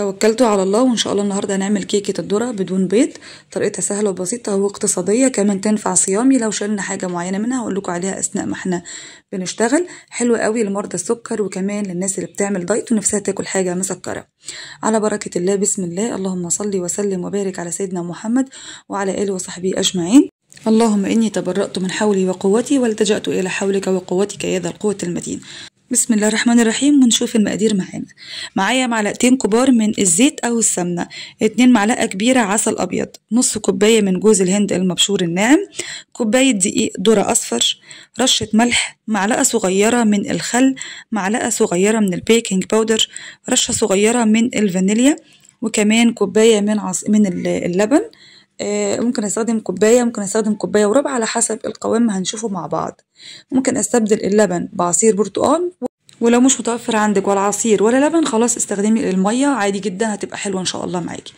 توكلت على الله وان شاء الله النهارده هنعمل كيكه الذره بدون بيض طريقتها سهله وبسيطه واقتصاديه كمان تنفع صيامي لو شلنا حاجه معينه منها هقول لكم عليها اثناء ما احنا بنشتغل حلوه قوي لمرضى السكر وكمان للناس اللي بتعمل دايت ونفسها تاكل حاجه مسكره على بركه الله بسم الله اللهم صل وسلم وبارك على سيدنا محمد وعلى اله وصحبه اجمعين اللهم إني تبرأت من حولي وقوتي والتجأت إلى حولك وقوتك يا ذا القوة المتين بسم الله الرحمن الرحيم ونشوف المقادير معانا معايا معلقتين كبار من الزيت او السمنه اتنين معلقه كبيره عسل ابيض نص كوبايه من جوز الهند المبشور الناعم كوبايه دقيق ذره اصفر رشه ملح معلقه صغيره من الخل معلقه صغيره من البيكنج باودر رشه صغيره من الفانيليا وكمان كوبايه من عص... من اللبن آه، ممكن استخدم كوباية ممكن استخدم كوباية وربع على حسب القوام هنشوفه مع بعض ممكن استبدل اللبن بعصير برتقال ولو مش متوفر عندك ولا عصير ولا لبن خلاص استخدمي الميه عادي جدا هتبقى حلوه ان شاء الله معاكي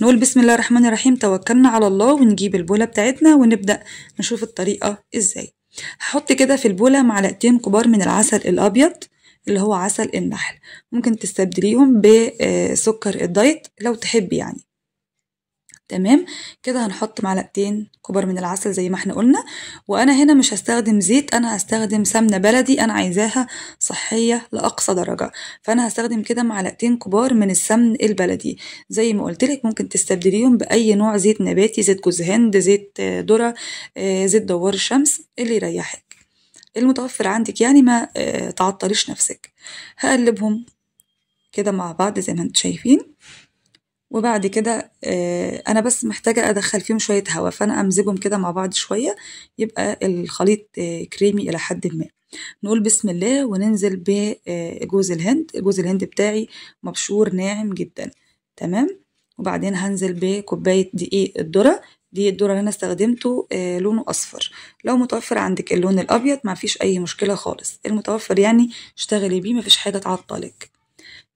نقول بسم الله الرحمن الرحيم توكلنا على الله ونجيب البوله بتاعتنا ونبدا نشوف الطريقه ازاي هحط كده في البوله معلقتين كبار من العسل الابيض اللي هو عسل النحل ممكن تستبدليهم بسكر الدايت لو تحبي يعني تمام كده هنحط معلقتين كبر من العسل زي ما احنا قلنا وانا هنا مش هستخدم زيت انا هستخدم سمنه بلدي انا عايزاها صحيه لاقصى درجه فانا هستخدم كده معلقتين كبار من السمن البلدي زي ما قلت لك ممكن تستبدليهم باي نوع زيت نباتي زيت جوز هند زيت ذره آه، زيت دوار الشمس اللي يريحك المتوفر عندك يعني ما آه، تعطليش نفسك هقلبهم كده مع بعض زي ما انتم شايفين وبعد كده آه، أنا بس محتاجة أدخل فيهم شوية هوا فأنا أمزجهم كده مع بعض شوية يبقى الخليط آه، كريمي إلى حد ما نقول بسم الله وننزل بجوز آه، الهند جوز الهند بتاعي مبشور ناعم جدا تمام وبعدين هنزل بكوباية دقيق الذرة دي الدورة اللي انا استخدمته لونه اصفر لو متوفر عندك اللون الابيض ما فيش اي مشكله خالص المتوفر يعني اشتغلي بيه ما فيش حاجه تعطلك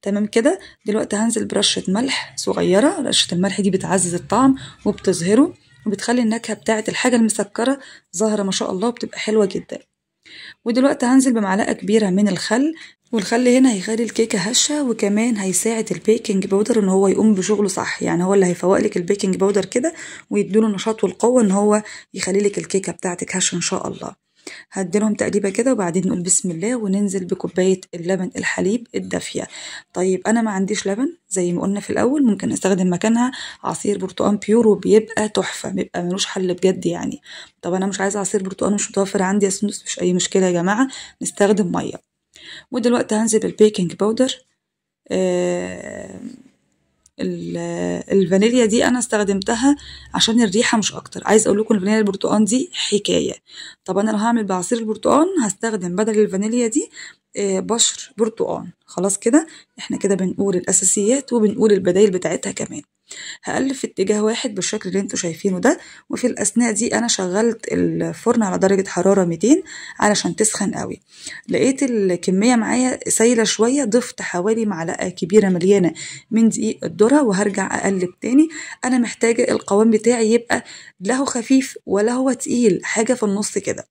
تمام كده دلوقتي هنزل برشة ملح صغيرة رشة الملح دي بتعزز الطعم وبتظهره وبتخلي النكهة بتاعة الحاجة المسكرة ظاهرة ما شاء الله وبتبقى حلوة جدا ودلوقتي هنزل بمعلقة كبيرة من الخل والخل هنا هيخلي الكيكة هشة وكمان هيساعد البيكنج بودر ان هو يقوم بشغله صح يعني هو اللي هيفوق لك البيكنج بودر كده ويديله النشاط والقوة ان هو يخلي لك الكيكة بتاعتك هشة ان شاء الله هديلهم تقليبه كده وبعدين نقول بسم الله وننزل بكوبايه اللبن الحليب الدافيه طيب انا ما عنديش لبن زي ما قلنا في الاول ممكن استخدم مكانها عصير برتقان بيور وبيبقى تحفه بيبقى ملوش حل بجد يعني طب انا مش عايزه عصير برتقان مش متوفر عندي يا سندس مش اي مشكله يا جماعه نستخدم ميه ودلوقتي هنزل البيكنج باودر آه الفانيليا دي انا استخدمتها عشان الريحه مش اكتر عايز اقول لكم الفانيليا البرتقال دي حكايه طب انا لو هعمل بعصير البرتقال هستخدم بدل الفانيليا دي آه، بشر برتقال خلاص كده احنا كده بنقول الاساسيات وبنقول البدايل بتاعتها كمان هقلب في اتجاه واحد بالشكل اللي انتوا شايفينه ده وفي الأثناء دي أنا شغلت الفرن على درجة حرارة 200 علشان تسخن قوي لقيت الكمية معايا سايلة شوية ضفت حوالي معلقة كبيرة مليانة من دقيق الذرة وهرجع أقلب تاني أنا محتاجة القوام بتاعي يبقى لا هو خفيف ولا هو تقيل حاجة في النص كده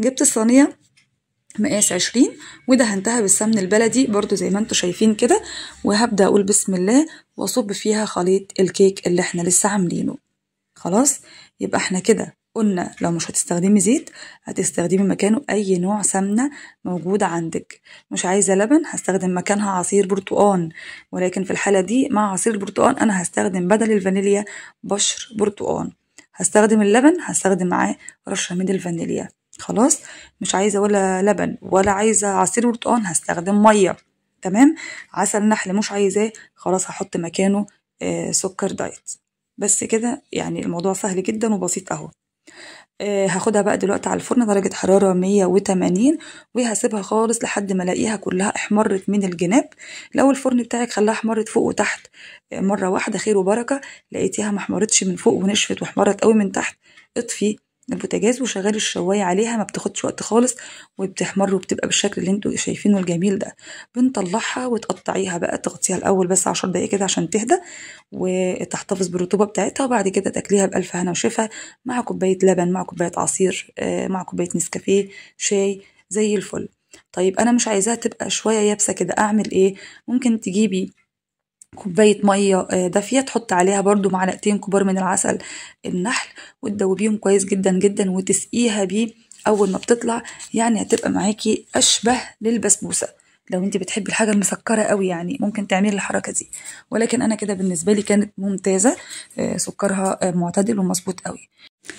جبت الصينية مقاس عشرين ودهنتها بالسمن البلدي برضو زي ما انتوا شايفين كده وهبدأ أقول بسم الله وأصب فيها خليط الكيك اللي احنا لسه عاملينه خلاص يبقى احنا كده قلنا لو مش هتستخدمي زيت هتستخدمي مكانه اي نوع سمنه موجوده عندك مش عايزه لبن هستخدم مكانها عصير برتقان ولكن في الحاله دي مع عصير البرتقان انا هستخدم بدل الفانيليا بشر برتقان هستخدم اللبن هستخدم معاه رشه من الفانيليا خلاص مش عايزة ولا لبن ولا عايزة عصير برتقال هستخدم مية تمام عسل نحل مش عايزاه خلاص هحط مكانه آه سكر دايت بس كده يعني الموضوع سهل جدا وبسيط اهو آه هاخدها بقى دلوقتي على الفرن درجة حرارة 180 وهسيبها خالص لحد ما الاقيها كلها احمرت من الجناب لو الفرن بتاعك خلاها احمرت فوق وتحت آه، مرة واحدة خير وبركة لقيتيها ما احمرتش من فوق ونشفت واحمرت قوي من تحت اطفي البوتاجاز وشغال الشوايه عليها ما بتاخدش وقت خالص وبتحمر وبتبقى بالشكل اللي انتوا شايفينه الجميل ده بنطلعها وتقطعيها بقى تغطيها الاول بس عشر دقايق كده عشان تهدى وتحتفظ بالرطوبه بتاعتها وبعد كده تاكليها بالف هنا وشفا مع كوبايه لبن مع كوبايه عصير آه، مع كوبايه نسكافيه شاي زي الفل طيب انا مش عايزاها تبقى شويه يابسه كده اعمل ايه ممكن تجيبي كوباية مية آه، دافية تحط عليها برضو معلقتين كبار من العسل النحل وتدوبيهم كويس جدا جدا وتسقيها بيه أول ما بتطلع يعني هتبقى معاكي أشبه للبسبوسة لو انت بتحبي الحاجه المسكره قوي يعني ممكن تعملي الحركه دي ولكن انا كده بالنسبه لي كانت ممتازه آه، سكرها آه، معتدل ومظبوط قوي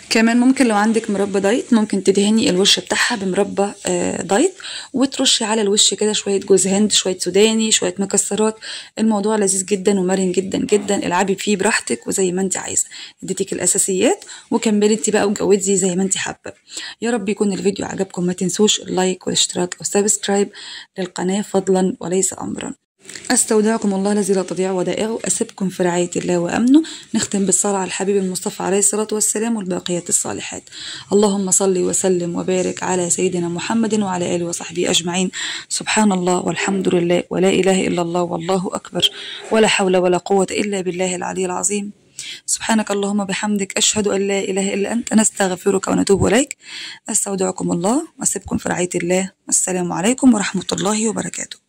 كمان ممكن لو عندك مربى دايت ممكن تدهني الوش بتاعها بمربى آه، دايت وترشي على الوش كده شوية جوز هند شوية سوداني شوية مكسرات الموضوع لذيذ جدا ومرن جدا جدا العبي فيه براحتك وزي ما انت عايزة اديتك الاساسيات وكملي انت بقى وجودي زي ما انت حابة يا رب يكون الفيديو عجبكم ما تنسوش اللايك والاشتراك والسبسكرايب للقناة فضلا وليس امرا استودعكم الله الذي لا تضيع ودائعه اسيبكم في رعايه الله وامنه نختم بالصلاه على الحبيب المصطفى عليه الصلاه والسلام والباقيات الصالحات اللهم صل وسلم وبارك على سيدنا محمد وعلى اله وصحبه اجمعين سبحان الله والحمد لله ولا اله الا الله والله اكبر ولا حول ولا قوه الا بالله العلي العظيم سبحانك اللهم بحمدك أشهد أن لا إله إلا أنت نستغفرك ونتوب إليك أستودعكم الله وأسيبكم في رعاية الله والسلام عليكم ورحمة الله وبركاته